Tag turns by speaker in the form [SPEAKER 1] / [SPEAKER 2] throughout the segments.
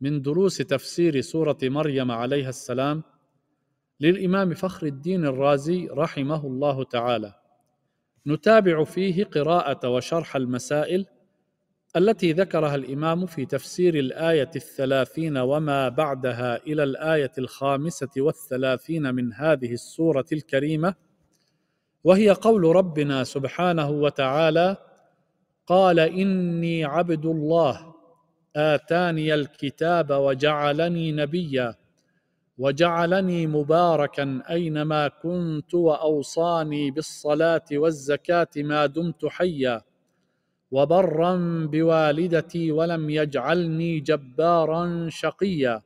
[SPEAKER 1] من دروس تفسير سورة مريم عليها السلام للإمام فخر الدين الرازي رحمه الله تعالى نتابع فيه قراءة وشرح المسائل التي ذكرها الإمام في تفسير الآية الثلاثين وما بعدها إلى الآية الخامسة والثلاثين من هذه السورة الكريمة وهي قول ربنا سبحانه وتعالى قال إني عبد الله اتاني الكتاب وجعلني نبيا وجعلني مباركا اينما كنت واوصاني بالصلاه والزكاه ما دمت حيا وبرا بوالدتي ولم يجعلني جبارا شقيا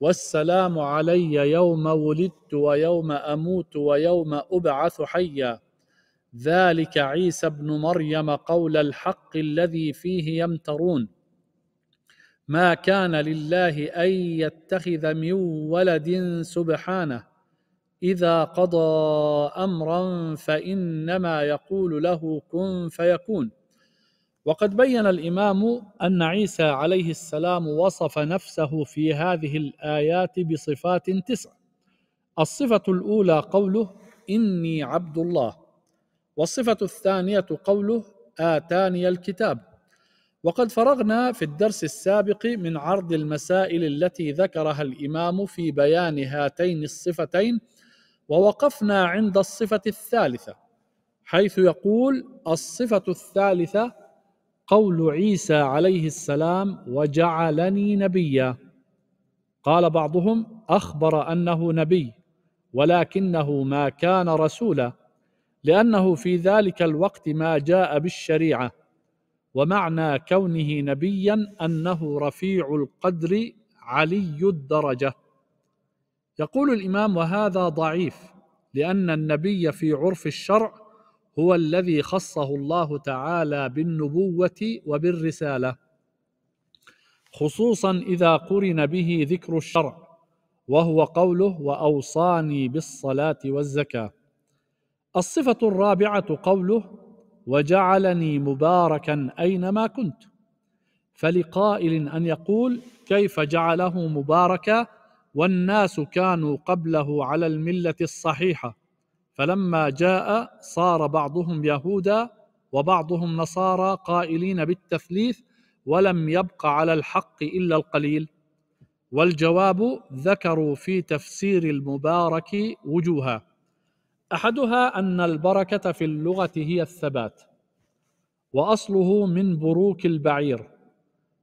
[SPEAKER 1] والسلام علي يوم ولدت ويوم اموت ويوم ابعث حيا ذلك عيسى ابن مريم قول الحق الذي فيه يمترون ما كان لله ان يتخذ من ولد سبحانه اذا قضى امرا فانما يقول له كن فيكون وقد بين الامام ان عيسى عليه السلام وصف نفسه في هذه الايات بصفات تسع الصفه الاولى قوله اني عبد الله والصفه الثانيه قوله اتاني الكتاب وقد فرغنا في الدرس السابق من عرض المسائل التي ذكرها الامام في بيان هاتين الصفتين ووقفنا عند الصفه الثالثه حيث يقول الصفه الثالثه قول عيسى عليه السلام وجعلني نبيا قال بعضهم اخبر انه نبي ولكنه ما كان رسولا لانه في ذلك الوقت ما جاء بالشريعه ومعنى كونه نبيا انه رفيع القدر علي الدرجه يقول الامام وهذا ضعيف لان النبي في عرف الشرع هو الذي خصه الله تعالى بالنبوه وبالرساله خصوصا اذا قرن به ذكر الشرع وهو قوله واوصاني بالصلاه والزكاه الصفه الرابعه قوله وجعلني مباركا اينما كنت فلقائل ان يقول كيف جعله مباركا والناس كانوا قبله على المله الصحيحه فلما جاء صار بعضهم يهودا وبعضهم نصارى قائلين بالتثليث ولم يبق على الحق الا القليل والجواب ذكروا في تفسير المبارك وجوها احدها ان البركه في اللغه هي الثبات واصله من بروك البعير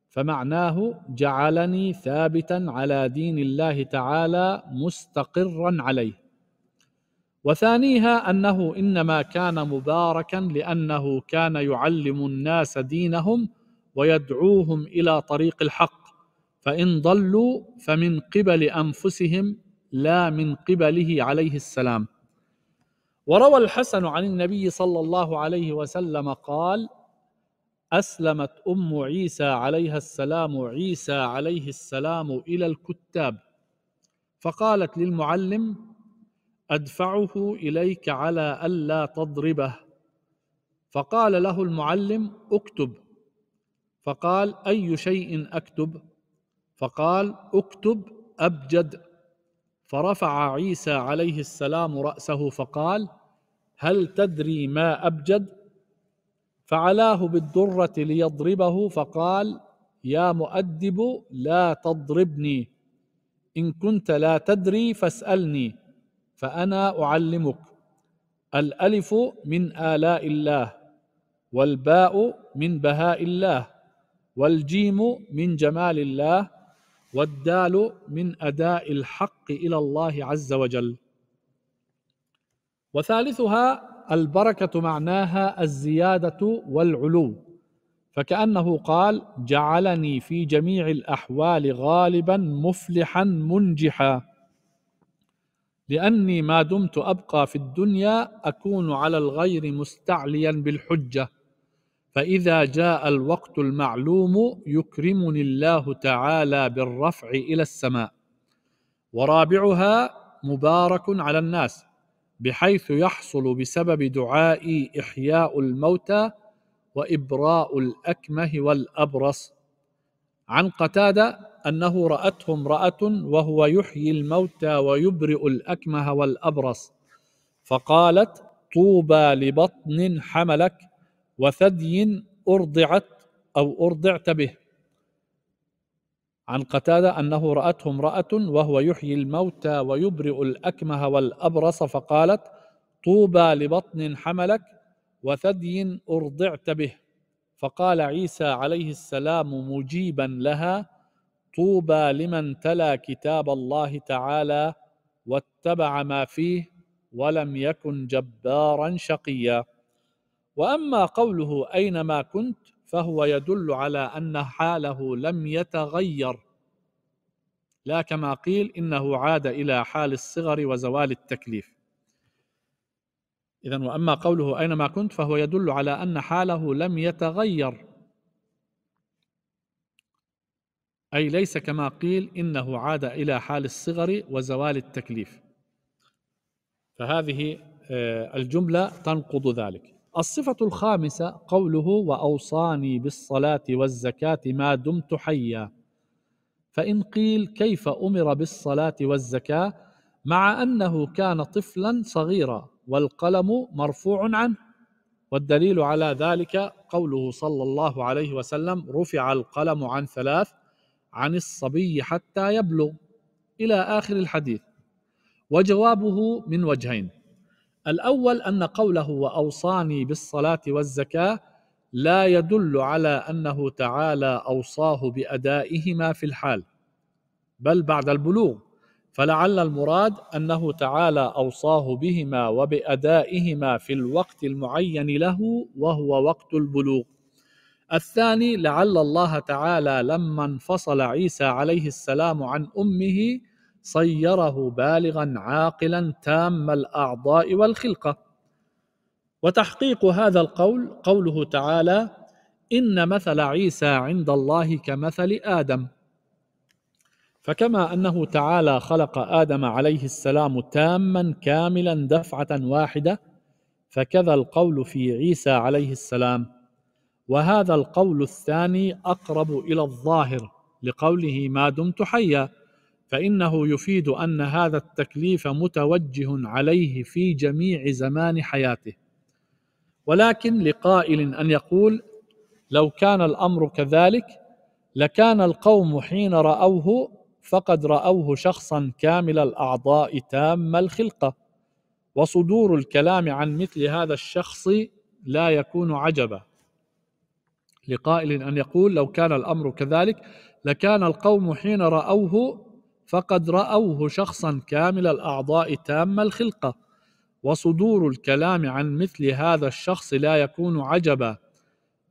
[SPEAKER 1] فمعناه جعلني ثابتا على دين الله تعالى مستقرا عليه وثانيها انه انما كان مباركا لانه كان يعلم الناس دينهم ويدعوهم الى طريق الحق فان ضلوا فمن قبل انفسهم لا من قبله عليه السلام وروى الحسن عن النبي صلى الله عليه وسلم قال أسلمت أم عيسى عليها السلام عيسى عليه السلام إلى الكتاب فقالت للمعلم أدفعه إليك على ألا تضربه فقال له المعلم اكتب فقال أي شيء أكتب فقال اكتب أبجد فرفع عيسى عليه السلام رأسه فقال هل تدري ما أبجد فعلاه بالدرة ليضربه فقال يا مؤدب لا تضربني إن كنت لا تدري فاسألني فأنا أعلمك الألف من آلاء الله والباء من بهاء الله والجيم من جمال الله والدال من أداء الحق إلى الله عز وجل وثالثها البركة معناها الزيادة والعلو فكأنه قال جعلني في جميع الأحوال غالبا مفلحا منجحا لأني ما دمت أبقى في الدنيا أكون على الغير مستعليا بالحجة فإذا جاء الوقت المعلوم يكرمني الله تعالى بالرفع إلى السماء ورابعها مبارك على الناس بحيث يحصل بسبب دعائي إحياء الموتى وإبراء الأكمه والأبرص عن قتادة أنه رأته امرأة وهو يحيي الموتى ويبرئ الأكمه والأبرص فقالت طوبى لبطن حملك وثدي أرضعت أو أرضعت به عن قتادة أنه رأته امرأة وهو يحيي الموتى ويبرئ الأكمه والأبرص فقالت طوبى لبطن حملك وثدي أرضعت به فقال عيسى عليه السلام مجيبا لها طوبى لمن تلا كتاب الله تعالى واتبع ما فيه ولم يكن جبارا شقيا واما قوله اينما كنت فهو يدل على أن حاله لم يتغير لا كما قيل إنه عاد إلى حال الصغر وزوال التكليف إذا وأما قوله أينما كنت فهو يدل على أن حاله لم يتغير أي ليس كما قيل إنه عاد إلى حال الصغر وزوال التكليف فهذه آه، الجملة تنقض ذلك الصفة الخامسة قوله وأوصاني بالصلاة والزكاة ما دمت حيا فإن قيل كيف أمر بالصلاة والزكاة مع أنه كان طفلا صغيرا والقلم مرفوع عنه والدليل على ذلك قوله صلى الله عليه وسلم رفع القلم عن ثلاث عن الصبي حتى يبلغ إلى آخر الحديث وجوابه من وجهين الاول ان قوله واوصاني بالصلاه والزكاه لا يدل على انه تعالى اوصاه بادائهما في الحال بل بعد البلوغ فلعل المراد انه تعالى اوصاه بهما وبادائهما في الوقت المعين له وهو وقت البلوغ الثاني لعل الله تعالى لما انفصل عيسى عليه السلام عن امه صيره بالغا عاقلا تام الاعضاء والخلقه وتحقيق هذا القول قوله تعالى ان مثل عيسى عند الله كمثل ادم فكما انه تعالى خلق ادم عليه السلام تاما كاملا دفعه واحده فكذا القول في عيسى عليه السلام وهذا القول الثاني اقرب الى الظاهر لقوله ما دمت حيا فانه يفيد ان هذا التكليف متوجه عليه في جميع زمان حياته ولكن لقائل ان يقول لو كان الامر كذلك لكان القوم حين راوه فقد راوه شخصا كامل الاعضاء تام الخلقه وصدور الكلام عن مثل هذا الشخص لا يكون عجبا لقائل ان يقول لو كان الامر كذلك لكان القوم حين راوه فقد راوه شخصا كامل الاعضاء تام الخلقه وصدور الكلام عن مثل هذا الشخص لا يكون عجبا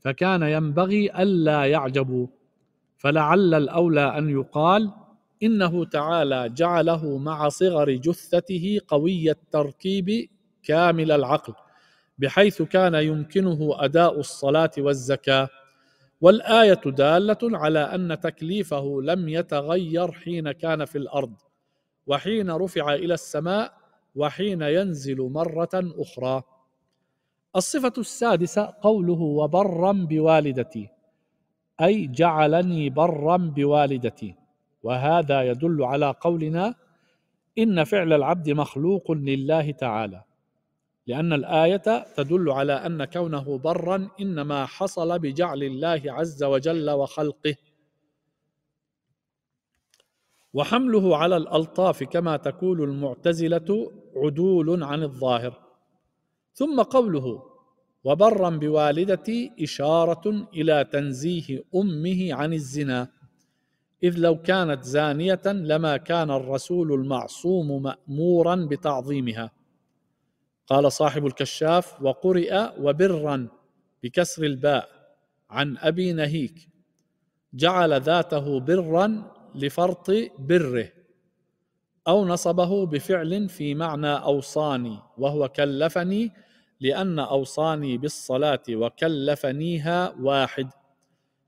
[SPEAKER 1] فكان ينبغي الا يعجبوا فلعل الاولى ان يقال انه تعالى جعله مع صغر جثته قوي التركيب كامل العقل بحيث كان يمكنه اداء الصلاه والزكاه والايه داله على ان تكليفه لم يتغير حين كان في الارض وحين رفع الى السماء وحين ينزل مره اخرى الصفه السادسه قوله وبرا بوالدتي اي جعلني برا بوالدتي وهذا يدل على قولنا ان فعل العبد مخلوق لله تعالى لأن الآية تدل على أن كونه ضرا إنما حصل بجعل الله عز وجل وخلقه وحمله على الألطاف كما تقول المعتزلة عدول عن الظاهر ثم قوله وبرا بوالدتي إشارة إلى تنزيه أمه عن الزنا إذ لو كانت زانية لما كان الرسول المعصوم مأمورا بتعظيمها قال صاحب الكشاف وقرئ وبرا بكسر الباء عن ابي نهيك جعل ذاته برا لفرط بره او نصبه بفعل في معنى اوصاني وهو كلفني لان اوصاني بالصلاه وكلفنيها واحد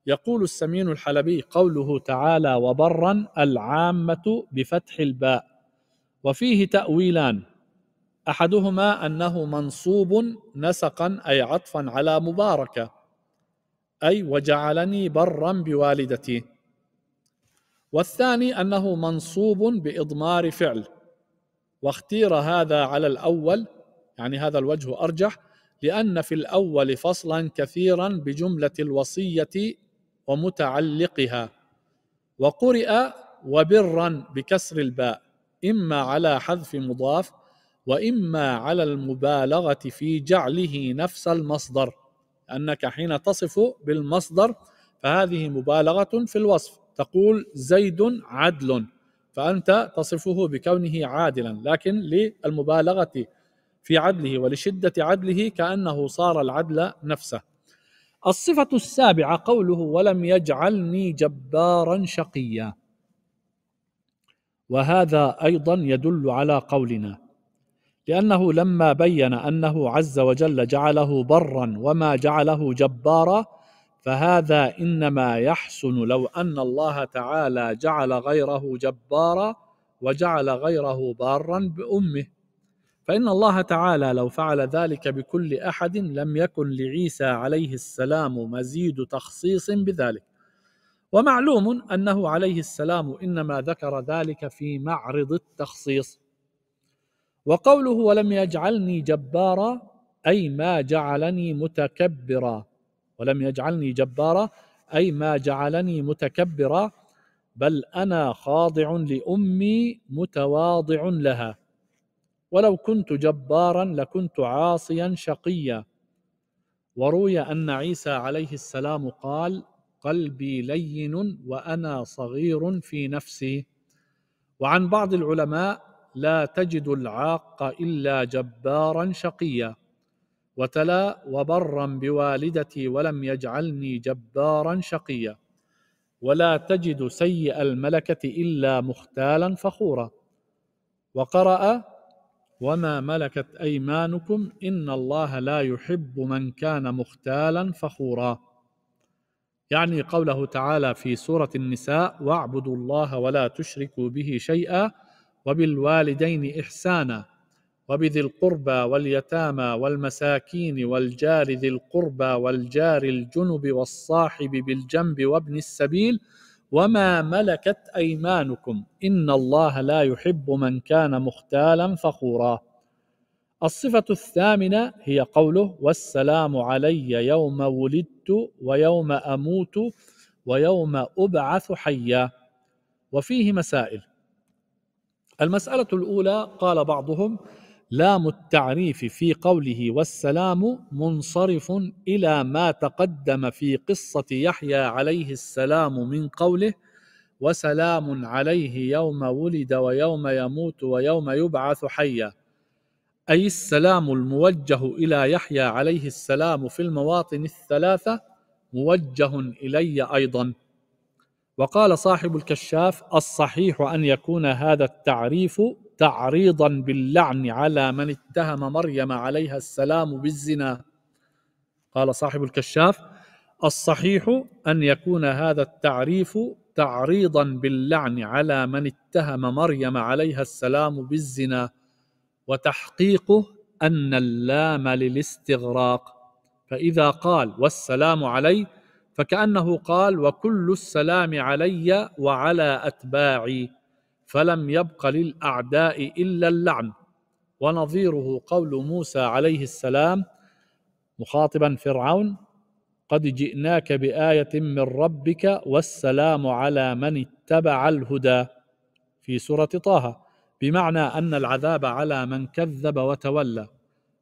[SPEAKER 1] يقول السمين الحلبي قوله تعالى وبرا العامه بفتح الباء وفيه تاويلان احدهما انه منصوب نسقا اي عطفا على مباركه اي وجعلني برا بوالدتي والثاني انه منصوب باضمار فعل واختير هذا على الاول يعني هذا الوجه ارجح لان في الاول فصلا كثيرا بجمله الوصيه ومتعلقها وقرئ وبرا بكسر الباء اما على حذف مضاف واما على المبالغه في جعله نفس المصدر انك حين تصف بالمصدر فهذه مبالغه في الوصف تقول زيد عدل فانت تصفه بكونه عادلا لكن للمبالغه في عدله ولشده عدله كانه صار العدل نفسه الصفه السابعه قوله ولم يجعلني جبارا شقيا وهذا ايضا يدل على قولنا لأنه لما بين أنه عز وجل جعله برا وما جعله جبارا فهذا إنما يحسن لو أن الله تعالى جعل غيره جبارا وجعل غيره بارا بأمه فإن الله تعالى لو فعل ذلك بكل أحد لم يكن لعيسى عليه السلام مزيد تخصيص بذلك ومعلوم أنه عليه السلام إنما ذكر ذلك في معرض التخصيص وقوله ولم يجعلني جبارا أي ما جعلني متكبرا ولم يجعلني جبارا أي ما جعلني متكبرا بل أنا خاضع لأمي متواضع لها ولو كنت جبارا لكنت عاصيا شقيا وروي أن عيسى عليه السلام قال قلبي لين وأنا صغير في نفسي وعن بعض العلماء لا تجد العاق إلا جبارا شقيا وتلا وبرا بوالدتي ولم يجعلني جبارا شقيا ولا تجد سيء الملكة إلا مختالا فخورا وقرأ وما ملكت أيمانكم إن الله لا يحب من كان مختالا فخورا يعني قوله تعالى في سورة النساء واعبدوا الله ولا تشركوا به شيئا وبالوالدين إحسانا وبذي القربى واليتامى والمساكين والجار ذي القربى والجار الجنب والصاحب بالجنب وابن السبيل وما ملكت أيمانكم إن الله لا يحب من كان مختالا فخورا الصفة الثامنة هي قوله والسلام علي يوم ولدت ويوم أموت ويوم أبعث حيا وفيه مسائل المسألة الأولى قال بعضهم لام التعريف في قوله والسلام منصرف إلى ما تقدم في قصة يحيى عليه السلام من قوله وسلام عليه يوم ولد ويوم يموت ويوم يبعث حيا أي السلام الموجه إلى يحيى عليه السلام في المواطن الثلاثة موجه إلي أيضاً وقال صاحب الكشاف الصحيح أن يكون هذا التعريف تعريضا باللعن على من اتهم مريم عليها السلام بالزنا قال صاحب الكشاف الصحيح أن يكون هذا التعريف تعريضا باللعن على من اتهم مريم عليها السلام بالزنا وتحقيقه أن اللام للاستغراق فإذا قال والسلام عليه فكأنه قال وكل السلام علي وعلى أتباعي فلم يبق للأعداء إلا اللعن ونظيره قول موسى عليه السلام مخاطبا فرعون قد جئناك بآية من ربك والسلام على من اتبع الهدى في سورة طه بمعنى أن العذاب على من كذب وتولى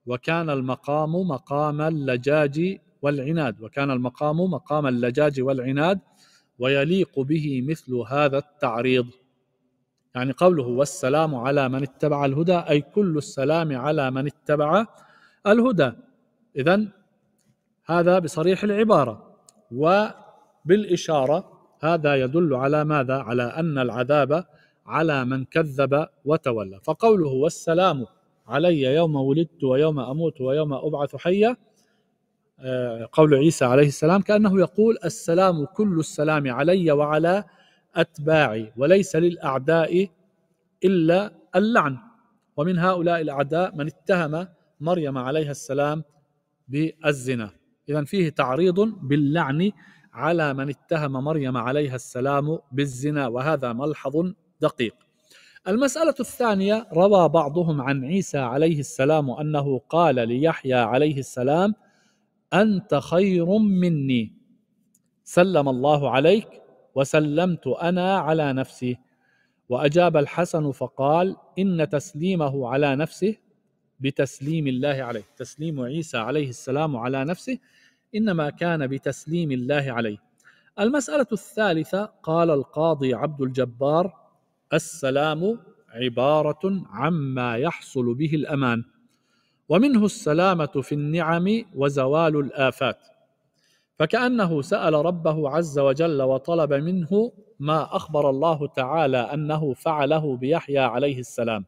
[SPEAKER 1] وكان المقام مقام اللجاج والعناد وكان المقام مقام اللجاج والعناد ويليق به مثل هذا التعريض يعني قوله والسلام على من اتبع الهدى أي كل السلام على من اتبع الهدى إذا هذا بصريح العبارة وبالإشارة هذا يدل على ماذا؟ على أن العذاب على من كذب وتولى فقوله والسلام علي يوم ولدت ويوم أموت ويوم أبعث حيا آه، قول عيسى عليه السلام كأنه يقول السلام كل السلام علي وعلى أتباعي وليس للأعداء إلا اللعن ومن هؤلاء الأعداء من اتهم مريم عليها السلام بالزنا إذا فيه تعريض باللعن على من اتهم مريم عليها السلام بالزنا وهذا ملحظ دقيق المسألة الثانية روى بعضهم عن عيسى عليه السلام أنه قال ليحيى عليه السلام أنت خير مني سلم الله عليك وسلمت أنا على نفسي وأجاب الحسن فقال إن تسليمه على نفسه بتسليم الله عليه تسليم عيسى عليه السلام على نفسه إنما كان بتسليم الله عليه المسألة الثالثة قال القاضي عبد الجبار السلام عبارة عما يحصل به الأمان ومنه السلامه في النعم وزوال الافات فكانه سال ربه عز وجل وطلب منه ما اخبر الله تعالى انه فعله بيحيى عليه السلام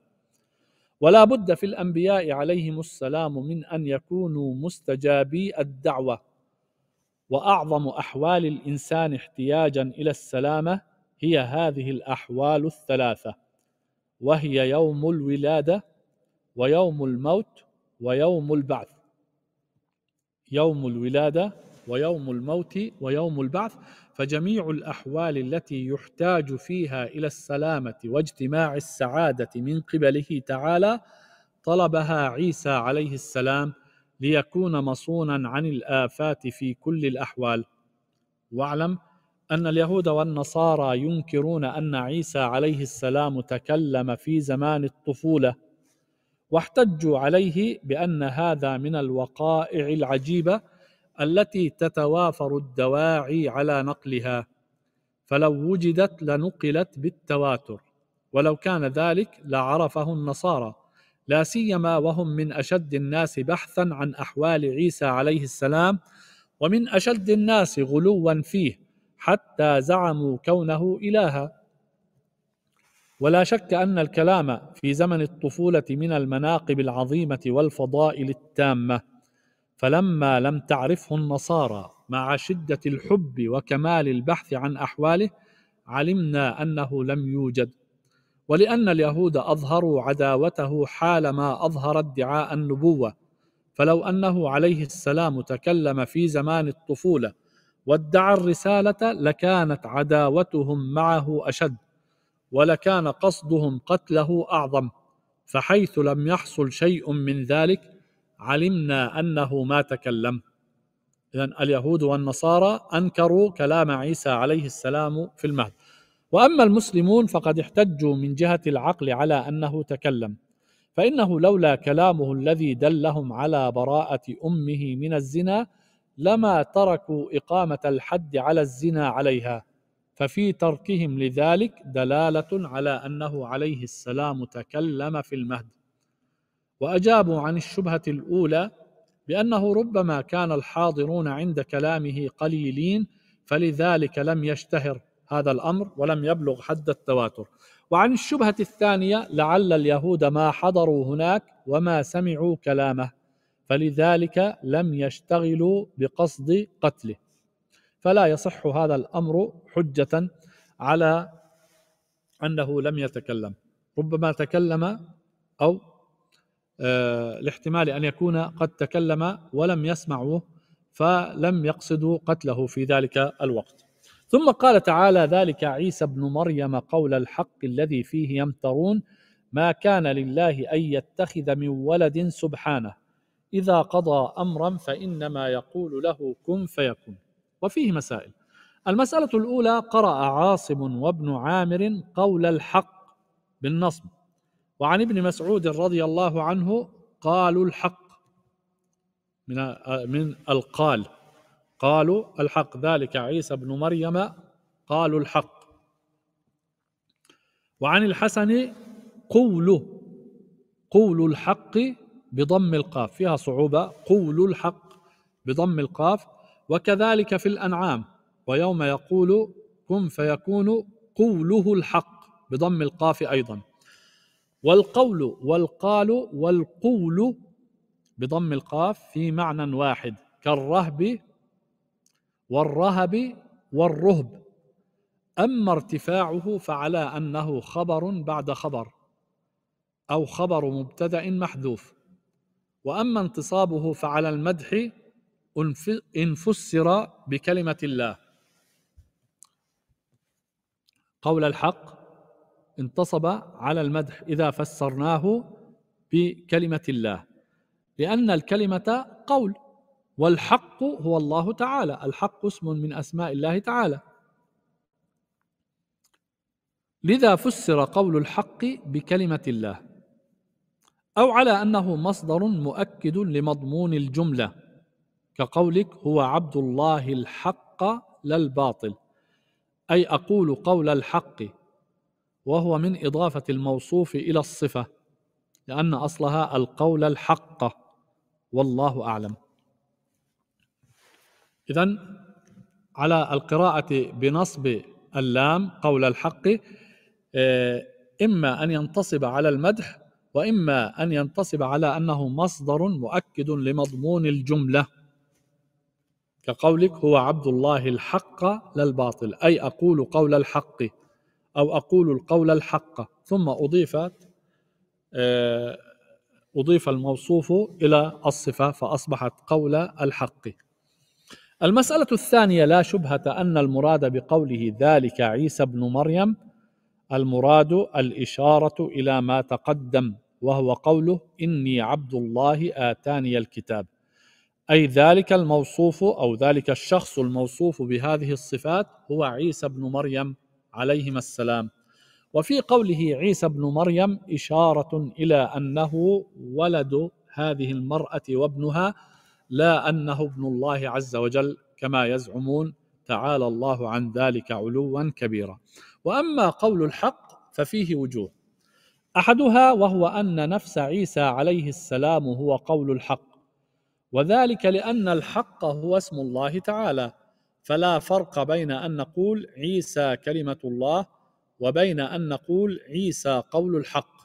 [SPEAKER 1] ولا بد في الانبياء عليهم السلام من ان يكونوا مستجابي الدعوه واعظم احوال الانسان احتياجا الى السلامه هي هذه الاحوال الثلاثه وهي يوم الولاده ويوم الموت ويوم البعث يوم الولادة ويوم الموت ويوم البعث فجميع الأحوال التي يحتاج فيها إلى السلامة واجتماع السعادة من قبله تعالى طلبها عيسى عليه السلام ليكون مصونا عن الآفات في كل الأحوال واعلم أن اليهود والنصارى ينكرون أن عيسى عليه السلام تكلم في زمان الطفولة واحتجوا عليه بان هذا من الوقائع العجيبه التي تتوافر الدواعي على نقلها فلو وجدت لنقلت بالتواتر ولو كان ذلك لعرفه النصارى لا سيما وهم من اشد الناس بحثا عن احوال عيسى عليه السلام ومن اشد الناس غلوا فيه حتى زعموا كونه الها ولا شك ان الكلام في زمن الطفوله من المناقب العظيمه والفضائل التامه فلما لم تعرفه النصارى مع شده الحب وكمال البحث عن احواله علمنا انه لم يوجد ولان اليهود اظهروا عداوته حالما اظهر ادعاء النبوه فلو انه عليه السلام تكلم في زمان الطفوله وادعى الرساله لكانت عداوتهم معه اشد ولكان قصدهم قتله اعظم فحيث لم يحصل شيء من ذلك علمنا انه ما تكلم اذا اليهود والنصارى انكروا كلام عيسى عليه السلام في المهد واما المسلمون فقد احتجوا من جهه العقل على انه تكلم فانه لولا كلامه الذي دلهم على براءه امه من الزنا لما تركوا اقامه الحد على الزنا عليها ففي تركهم لذلك دلاله على انه عليه السلام تكلم في المهد واجابوا عن الشبهه الاولى بانه ربما كان الحاضرون عند كلامه قليلين فلذلك لم يشتهر هذا الامر ولم يبلغ حد التواتر وعن الشبهه الثانيه لعل اليهود ما حضروا هناك وما سمعوا كلامه فلذلك لم يشتغلوا بقصد قتله فلا يصح هذا الامر حجه على انه لم يتكلم ربما تكلم او آه، لاحتمال ان يكون قد تكلم ولم يسمعوه فلم يقصدوا قتله في ذلك الوقت ثم قال تعالى ذلك عيسى ابن مريم قول الحق الذي فيه يمترون ما كان لله ان يتخذ من ولد سبحانه اذا قضى امرا فانما يقول له كن فيكون وفيه مسائل المسألة الأولى قرأ عاصم وابن عامر قول الحق بالنصب وعن ابن مسعود رضي الله عنه قالوا الحق من آه، من القال قالوا الحق ذلك عيسى بن مريم قالوا الحق وعن الحسن قوله قول الحق بضم القاف فيها صعوبة قول الحق بضم القاف وكذلك في الأنعام ويوم يقول كن فيكون قوله الحق بضم القاف أيضا والقول والقال والقول بضم القاف في معنى واحد كالرهب والرهب والرهب أما ارتفاعه فعلى أنه خبر بعد خبر أو خبر مبتدأ محذوف وأما انتصابه فعلى المدح إن فسر بكلمة الله قول الحق انتصب على المدح إذا فسرناه بكلمة الله لأن الكلمة قول والحق هو الله تعالى الحق اسم من أسماء الله تعالى لذا فسر قول الحق بكلمة الله أو على أنه مصدر مؤكد لمضمون الجملة كقولك هو عبد الله الحق لا الباطل أي أقول قول الحق وهو من إضافة الموصوف إلى الصفة لأن أصلها القول الحق والله أعلم إذا على القراءة بنصب اللام قول الحق آه، إما أن ينتصب على المدح وإما أن ينتصب على أنه مصدر مؤكد لمضمون الجملة كقولك هو عبد الله الحق لا الباطل أي أقول قول الحق أو أقول القول الحق ثم أضيفت آه، أضيف الموصوف إلى الصفة فأصبحت قول الحق المسألة الثانية لا شبهة أن المراد بقوله ذلك عيسى بن مريم المراد الإشارة إلى ما تقدم وهو قوله إني عبد الله آتاني الكتاب أي ذلك الموصوف أو ذلك الشخص الموصوف بهذه الصفات هو عيسى بن مريم عليهما السلام وفي قوله عيسى بن مريم إشارة إلى أنه ولد هذه المرأة وابنها لا أنه ابن الله عز وجل كما يزعمون تعالى الله عن ذلك علوا كبيرا وأما قول الحق ففيه وجوه أحدها وهو أن نفس عيسى عليه السلام هو قول الحق وذلك لأن الحق هو اسم الله تعالى فلا فرق بين أن نقول عيسى كلمة الله وبين أن نقول عيسى قول الحق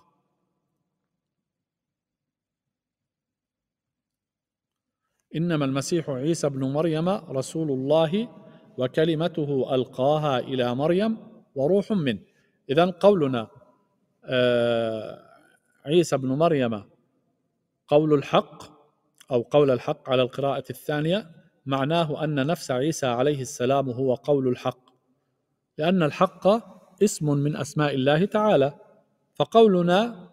[SPEAKER 1] إنما المسيح عيسى ابن مريم رسول الله وكلمته ألقاها إلى مريم وروح منه إذا قولنا آه، عيسى ابن مريم قول الحق أو قول الحق على القراءة الثانية معناه أن نفس عيسى عليه السلام هو قول الحق لأن الحق اسم من أسماء الله تعالى فقولنا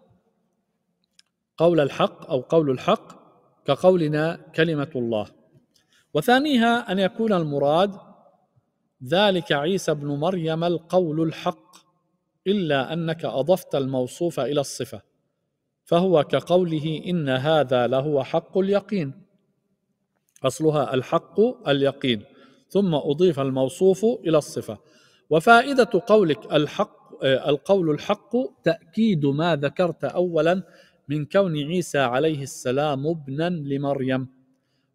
[SPEAKER 1] قول الحق أو قول الحق كقولنا كلمة الله وثانيها أن يكون المراد ذلك عيسى بن مريم القول الحق إلا أنك أضفت الموصوف إلى الصفة فهو كقوله إن هذا لهو حق اليقين أصلها الحق اليقين ثم أضيف الموصوف إلى الصفة وفائدة قولك الحق القول الحق تأكيد ما ذكرت أولا من كون عيسى عليه السلام ابنا لمريم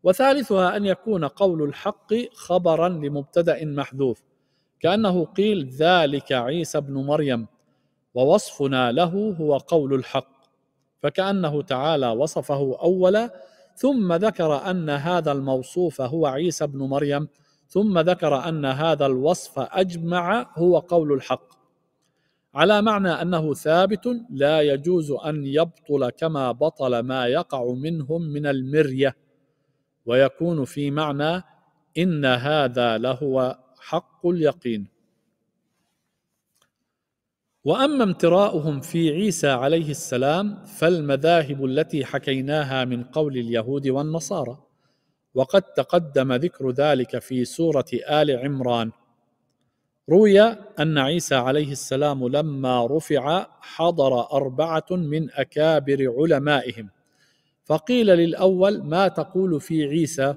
[SPEAKER 1] وثالثها أن يكون قول الحق خبرا لمبتدأ محذوف كأنه قيل ذلك عيسى ابن مريم ووصفنا له هو قول الحق فكأنه تعالى وصفه أولا ثم ذكر أن هذا الموصوف هو عيسى بن مريم ثم ذكر أن هذا الوصف أجمع هو قول الحق على معنى أنه ثابت لا يجوز أن يبطل كما بطل ما يقع منهم من المرية ويكون في معنى إن هذا لهو حق اليقين واما امتراؤهم في عيسى عليه السلام فالمذاهب التي حكيناها من قول اليهود والنصارى وقد تقدم ذكر ذلك في سوره ال عمران روي ان عيسى عليه السلام لما رفع حضر اربعه من اكابر علمائهم فقيل للاول ما تقول في عيسى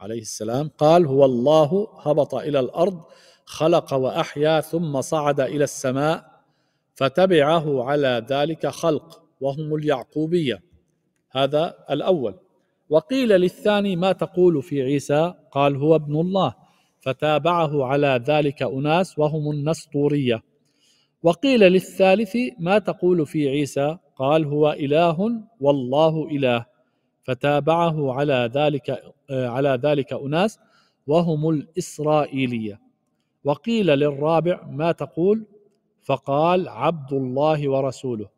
[SPEAKER 1] عليه السلام قال هو الله هبط الى الارض خلق واحيا ثم صعد الى السماء فتبعه على ذلك خلق وهم اليعقوبية هذا الأول وقيل للثاني ما تقول في عيسى قال هو ابن الله فتابعه على ذلك أناس وهم النسطورية وقيل للثالث ما تقول في عيسى قال هو إله والله إله فتابعه على ذلك آه، على ذلك أناس وهم الإسرائيلية وقيل للرابع ما تقول فقال عبد الله ورسوله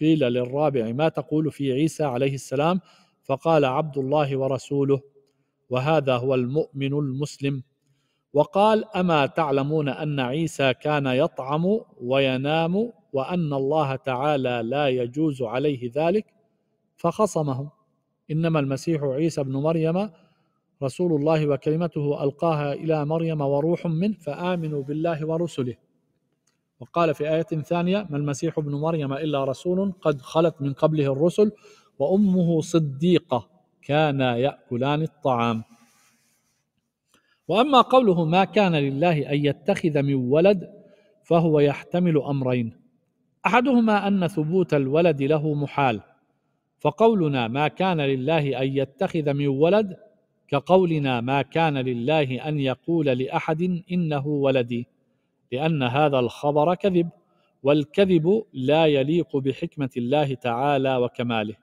[SPEAKER 1] قيل للرابع ما تقول في عيسى عليه السلام فقال عبد الله ورسوله وهذا هو المؤمن المسلم وقال اما تعلمون ان عيسى كان يطعم وينام وان الله تعالى لا يجوز عليه ذلك فخصمهم انما المسيح عيسى ابن مريم رسول الله وكلمته القاها الى مريم وروح منه فامنوا بالله ورسله وقال في آية ثانية ما المسيح ابن مريم إلا رسول قد خلت من قبله الرسل وأمه صديقة كانا يأكلان الطعام وأما قوله ما كان لله أن يتخذ من ولد فهو يحتمل أمرين أحدهما أن ثبوت الولد له محال فقولنا ما كان لله أن يتخذ من ولد كقولنا ما كان لله أن يقول لأحد إنه ولدي لأن هذا الخبر كذب والكذب لا يليق بحكمة الله تعالى وكماله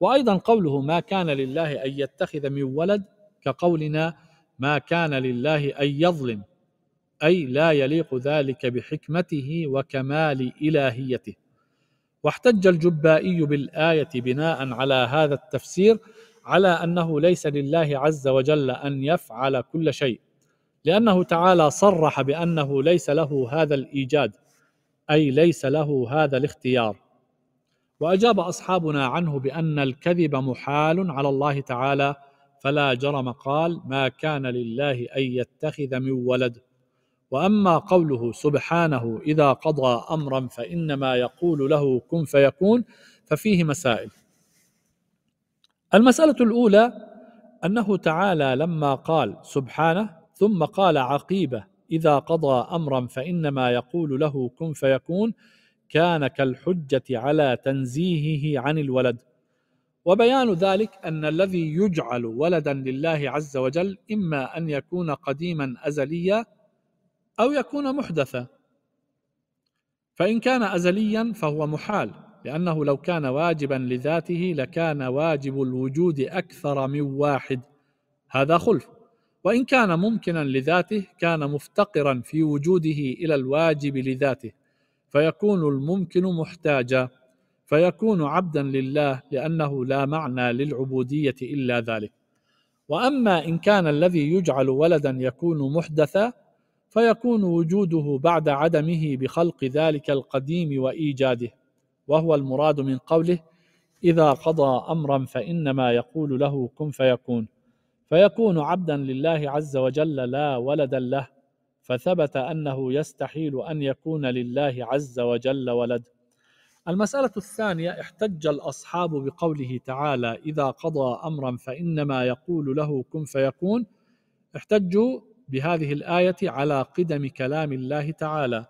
[SPEAKER 1] وأيضا قوله ما كان لله أن يتخذ من ولد كقولنا ما كان لله أن يظلم أي لا يليق ذلك بحكمته وكمال إلهيته واحتج الجبائي بالآية بناء على هذا التفسير على أنه ليس لله عز وجل أن يفعل كل شيء لأنه تعالى صرح بأنه ليس له هذا الإيجاد أي ليس له هذا الاختيار وأجاب أصحابنا عنه بأن الكذب محال على الله تعالى فلا جرم قال ما كان لله أن يتخذ من ولد وأما قوله سبحانه إذا قضى أمرا فإنما يقول له كن فيكون ففيه مسائل المسألة الأولى أنه تعالى لما قال سبحانه ثم قال عقيبه اذا قضى امرا فانما يقول له كن فيكون كان كالحجه على تنزيهه عن الولد وبيان ذلك ان الذي يجعل ولدا لله عز وجل اما ان يكون قديما ازليا او يكون محدثا فان كان ازليا فهو محال لانه لو كان واجبا لذاته لكان واجب الوجود اكثر من واحد هذا خلف وان كان ممكنا لذاته كان مفتقرا في وجوده الى الواجب لذاته فيكون الممكن محتاجا فيكون عبدا لله لانه لا معنى للعبوديه الا ذلك واما ان كان الذي يجعل ولدا يكون محدثا فيكون وجوده بعد عدمه بخلق ذلك القديم وايجاده وهو المراد من قوله اذا قضى امرا فانما يقول له كن فيكون فيكون عبدا لله عز وجل لا ولدا له فثبت انه يستحيل ان يكون لله عز وجل ولد المساله الثانيه احتج الاصحاب بقوله تعالى اذا قضى امرا فانما يقول له كن فيكون احتجوا بهذه الايه على قدم كلام الله تعالى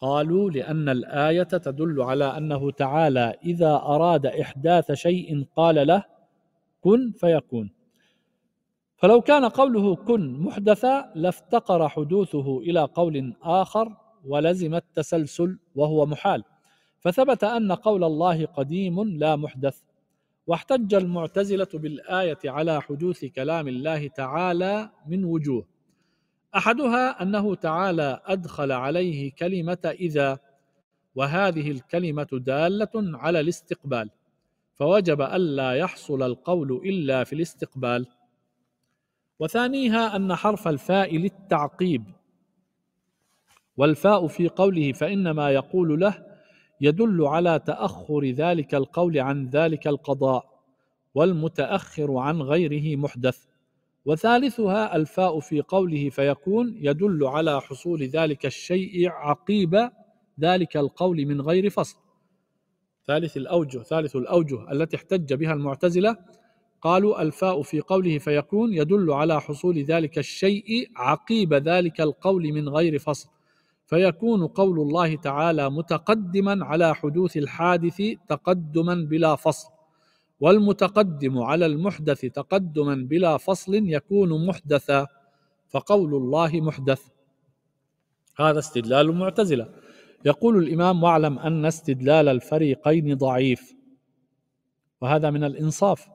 [SPEAKER 1] قالوا لان الايه تدل على انه تعالى اذا اراد احداث شيء قال له كن فيكون فلو كان قوله كن محدثا لافتقر حدوثه الى قول اخر ولزم التسلسل وهو محال فثبت ان قول الله قديم لا محدث واحتج المعتزله بالايه على حدوث كلام الله تعالى من وجوه احدها انه تعالى ادخل عليه كلمه اذا وهذه الكلمه داله على الاستقبال فوجب الا يحصل القول الا في الاستقبال وثانيها أن حرف الفاء للتعقيب والفاء في قوله فإنما يقول له يدل على تأخر ذلك القول عن ذلك القضاء والمتأخر عن غيره محدث وثالثها الفاء في قوله فيكون يدل على حصول ذلك الشيء عقيب ذلك القول من غير فصل ثالث الأوجه ثالث الأوجه التي احتج بها المعتزلة قالوا الفاء في قوله فيكون يدل على حصول ذلك الشيء عقيب ذلك القول من غير فصل فيكون قول الله تعالى متقدما على حدوث الحادث تقدما بلا فصل والمتقدم على المحدث تقدما بلا فصل يكون محدثا فقول الله محدث هذا استدلال المعتزله يقول الامام واعلم ان استدلال الفريقين ضعيف وهذا من الانصاف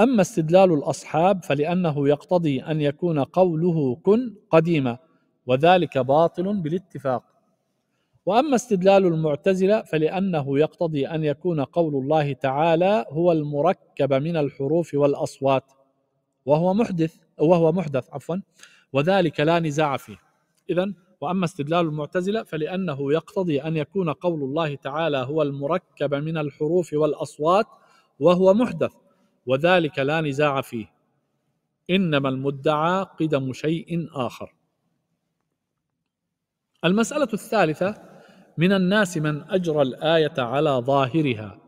[SPEAKER 1] أما استدلال الأصحاب فلأنه يقتضي أن يكون قوله كن قديما وذلك باطل بالاتفاق وأما استدلال المعتزلة فلأنه يقتضي أن يكون قول الله تعالى هو المركب من الحروف والأصوات وهو محدث وهو محدث عفوا وذلك لا نزاع فيه إذا وأما استدلال المعتزلة فلأنه يقتضي أن يكون قول الله تعالى هو المركب من الحروف والأصوات وهو محدث وذلك لا نزاع فيه انما المدعى قدم شيء اخر المساله الثالثه من الناس من اجرى الايه على ظاهرها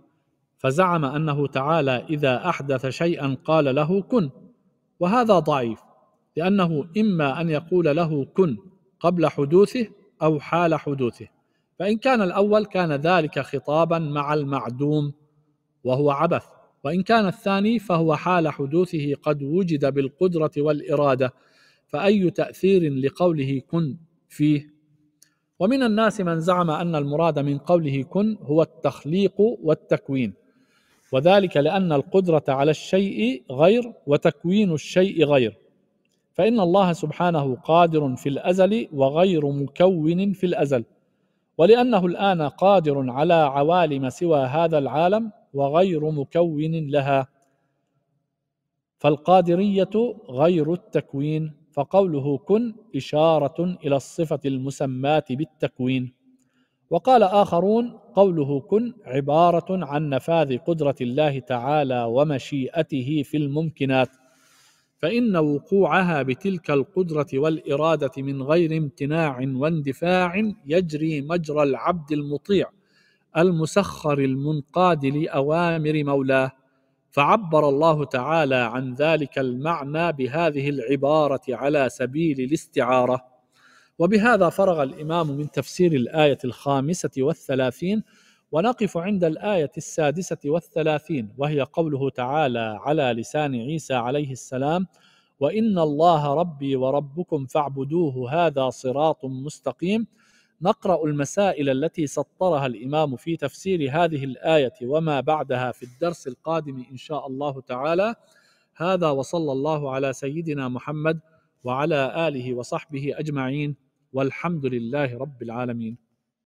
[SPEAKER 1] فزعم انه تعالى اذا احدث شيئا قال له كن وهذا ضعيف لانه اما ان يقول له كن قبل حدوثه او حال حدوثه فان كان الاول كان ذلك خطابا مع المعدوم وهو عبث وإن كان الثاني فهو حال حدوثه قد وجد بالقدرة والإرادة فأي تأثير لقوله كن فيه ومن الناس من زعم أن المراد من قوله كن هو التخليق والتكوين وذلك لأن القدرة على الشيء غير وتكوين الشيء غير فإن الله سبحانه قادر في الأزل وغير مكون في الأزل ولأنه الآن قادر على عوالم سوى هذا العالم وغير مكون لها فالقادريه غير التكوين فقوله كن اشاره الى الصفه المسماه بالتكوين وقال اخرون قوله كن عباره عن نفاذ قدره الله تعالى ومشيئته في الممكنات فان وقوعها بتلك القدره والاراده من غير امتناع واندفاع يجري مجرى العبد المطيع المسخر المنقاد لاوامر مولاه فعبر الله تعالى عن ذلك المعنى بهذه العباره على سبيل الاستعاره وبهذا فرغ الامام من تفسير الايه الخامسه والثلاثين ونقف عند الآية السادسة والثلاثين وهي قوله تعالى على لسان عيسى عليه السلام وإن الله ربي وربكم فاعبدوه هذا صراط مستقيم نقرا المسائل التي سطرها الامام في تفسير هذه الايه وما بعدها في الدرس القادم ان شاء الله تعالى هذا وصلى الله على سيدنا محمد وعلى اله وصحبه اجمعين والحمد لله رب العالمين